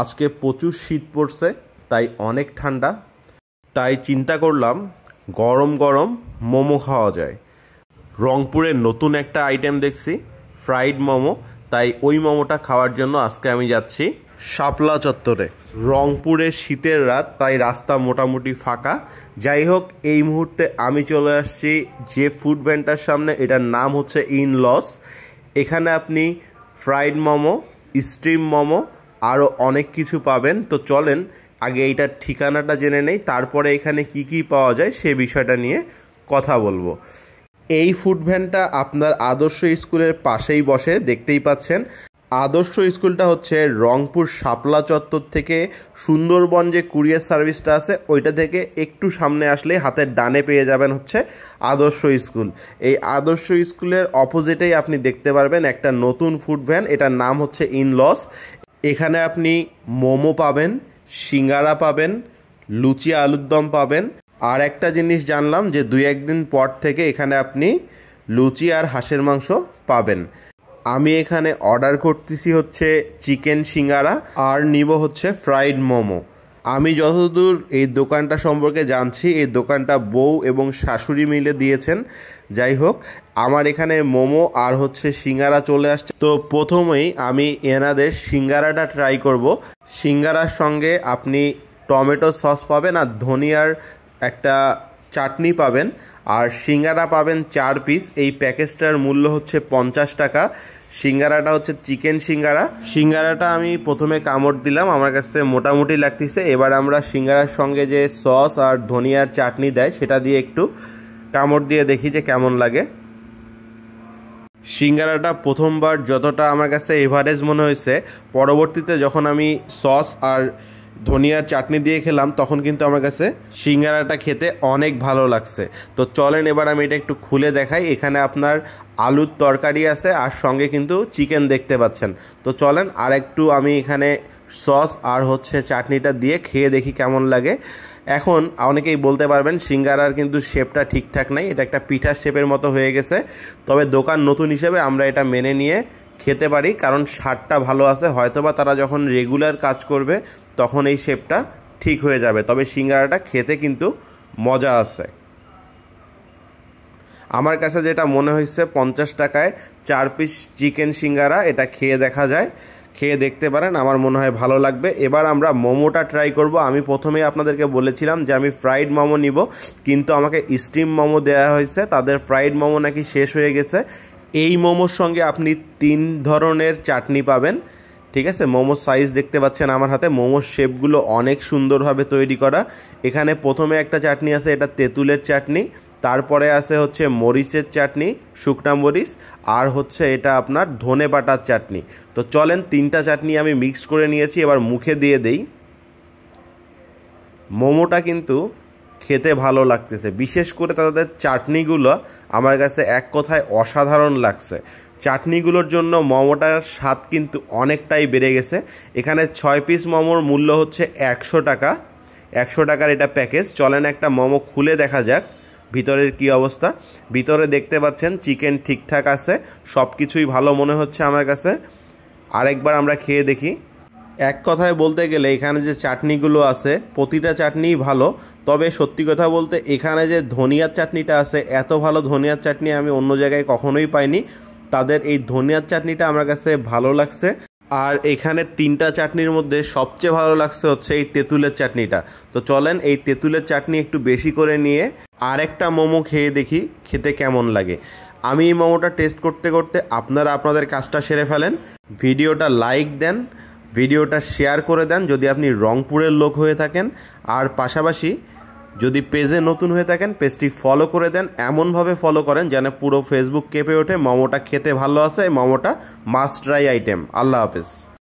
আজকে প্রচুর শীত পড়ছে তাই অনেক ঠান্ডা তাই চিন্তা করলাম গরম গরম মোমো খাওয়া যায় রংপুরে নতুন একটা আইটেম দেখছি ফ্রাইড মোমো তাই ওই মোমোটা খাওয়ার জন্য আজকে আমি যাচ্ছি শাপলা চত্বরে রংপুরে শীতের রাত তাই রাস্তা মোটামুটি ফাঁকা যাই হোক এই মুহূর্তে আমি চলে আসছি যে ফুড ভ্যানটার সামনে এটার নাম হচ্ছে ইন লস এখানে আপনি ফ্রাইড মোমো স্টিম মোমো আরও অনেক কিছু পাবেন তো চলেন আগে এইটার ঠিকানাটা জেনে নেই তারপরে এখানে কি কি পাওয়া যায় সে বিষয়টা নিয়ে কথা বলবো এই ফুড ভ্যানটা আপনার আদর্শ স্কুলের পাশেই বসে দেখতেই পাচ্ছেন আদর্শ স্কুলটা হচ্ছে রংপুর শাপলা চত্বর থেকে সুন্দরবন যে কুরিয়ার সার্ভিসটা আছে ওইটা থেকে একটু সামনে আসলে হাতের ডানে পেয়ে যাবেন হচ্ছে আদর্শ স্কুল এই আদর্শ স্কুলের অপোজিটেই আপনি দেখতে পারবেন একটা নতুন ফুড ভ্যান এটার নাম হচ্ছে ইনলস এখানে আপনি মোমো পাবেন সিঙ্গারা পাবেন লুচি আলুর দম পাবেন আর একটা জিনিস জানলাম যে দুই একদিন পর থেকে এখানে আপনি লুচি আর হাঁসের মাংস পাবেন আমি এখানে অর্ডার করতেছি হচ্ছে চিকেন সিঙ্গারা আর নিব হচ্ছে ফ্রাইড মোমো আমি যতদূর এই দোকানটা সম্পর্কে জানছি এই দোকানটা বউ এবং শাশুড়ি মিলে দিয়েছেন যাই হোক আমার এখানে মোমো আর হচ্ছে সিঙ্গারা চলে আসছে তো প্রথমেই আমি এনাদের সিঙ্গারাটা ট্রাই করব সিঙ্গারার সঙ্গে আপনি টমেটো সস পাবেন আর ধনিয়ার একটা চাটনি পাবেন আর সিঙ্গারা পাবেন চার পিস এই প্যাকেজটার মূল্য হচ্ছে পঞ্চাশ টাকা সিঙ্গারাটা হচ্ছে চিকেন সিঙ্গারা সিঙ্গারাটা আমি প্রথমে কামড় দিলাম আমার কাছে মোটামুটি লাগতেছে এবার আমরা সিঙ্গারার সঙ্গে যে সস আর ধনিয়ার চাটনি দেয় সেটা দিয়ে একটু কামড় দিয়ে দেখি যে কেমন লাগে সিঙ্গারাটা প্রথমবার যতটা আমার কাছে এভারেজ মনে হয়েছে পরবর্তীতে যখন আমি সস আর ধনিয়ার চাটনি দিয়ে খেলাম তখন কিন্তু আমার কাছে সিঙ্গারাটা খেতে অনেক ভালো লাগছে তো চলেন এবার আমি এটা একটু খুলে দেখাই এখানে আপনার আলুর তরকারি আছে আর সঙ্গে কিন্তু চিকেন দেখতে পাচ্ছেন তো চলেন আর একটু আমি এখানে সস আর হচ্ছে চাটনিটা দিয়ে খেয়ে দেখি কেমন লাগে এখন অনেকেই বলতে পারবেন সিঙ্গারার কিন্তু শেপটা ঠিকঠাক নাই এটা একটা পিঠার শেপের মতো হয়ে গেছে তবে দোকান নতুন হিসেবে আমরা এটা মেনে নিয়ে খেতে পারি কারণ সারটা ভালো আছে হয়তোবা তারা যখন রেগুলার কাজ করবে তখন এই শেপটা ঠিক হয়ে যাবে তবে সিঙ্গারাটা খেতে কিন্তু মজা আছে আমার কাছে যেটা মনে হয়েছে পঞ্চাশ টাকায় চার পিস চিকেন সিঙ্গারা এটা খেয়ে দেখা যায় খেয়ে দেখতে পারেন আমার মনে হয় ভালো লাগবে এবার আমরা মোমোটা ট্রাই করব আমি প্রথমেই আপনাদেরকে বলেছিলাম যে আমি ফ্রাইড মোমো নিব কিন্তু আমাকে স্টিম মোমো দেওয়া হয়েছে তাদের ফ্রাইড মোমো নাকি শেষ হয়ে গেছে এই মোমোর সঙ্গে আপনি তিন ধরনের চাটনি পাবেন ঠিক আছে মোমোর সাইজ দেখতে পাচ্ছেন আমার হাতে মোমোর শেপগুলো অনেক সুন্দরভাবে তৈরি করা এখানে প্রথমে একটা চাটনি আছে এটা তেঁতুলের চাটনি তারপরে আছে হচ্ছে মরিচের চাটনি শুকনা মরিচ আর হচ্ছে এটা আপনার ধনে পাটার চাটনি তো চলেন তিনটা চাটনি আমি মিক্স করে নিয়েছি এবার মুখে দিয়ে দেই মোমোটা কিন্তু খেতে ভালো লাগতেছে বিশেষ করে তাদের চাটনিগুলো আমার কাছে এক কথায় অসাধারণ লাগছে চাটনিগুলোর জন্য মোমোটার স্বাদ কিন্তু অনেকটাই বেড়ে গেছে এখানে ছয় পিস মোমোর মূল্য হচ্ছে একশো টাকা একশো টাকার এটা প্যাকেজ চলেন একটা মোমো খুলে দেখা যাক ভিতরের কি অবস্থা ভিতরে দেখতে পাচ্ছেন চিকেন ঠিকঠাক আছে সব কিছুই ভালো মনে হচ্ছে আমার কাছে আরেকবার আমরা খেয়ে দেখি এক কথায় বলতে গেলে এখানে যে চাটনিগুলো আছে প্রতিটা চাটনিই ভালো তবে সত্যি কথা বলতে এখানে যে ধনিয়ার চাটনিটা আছে এত ভালো ধনিয়ার চাটনি আমি অন্য জায়গায় কখনোই পাইনি তাদের এই ধনিয়ার চাটনিটা আমার কাছে ভালো লাগছে আর এখানে তিনটা চাটনির মধ্যে সবচেয়ে ভালো লাগছে হচ্ছে এই তেঁতুলের চাটনিটা তো চলেন এই তেঁতুলের চাটনি একটু বেশি করে নিয়ে আরেকটা মোমো খেয়ে দেখি খেতে কেমন লাগে আমি এই মোমোটা টেস্ট করতে করতে আপনারা আপনাদের কাজটা সেরে ফেলেন ভিডিওটা লাইক দেন ভিডিওটা শেয়ার করে দেন যদি আপনি রংপুরের লোক হয়ে থাকেন আর পাশাপাশি যদি পেজে নতুন হয়ে থাকেন পেজটি ফলো করে দেন এমনভাবে ফলো করেন যেন পুরো ফেসবুক কেঁপে ওঠে মোমোটা খেতে ভালো আছে এই মোমোটা মাস্ট ট্রাই আইটেম আল্লাহ হাফেজ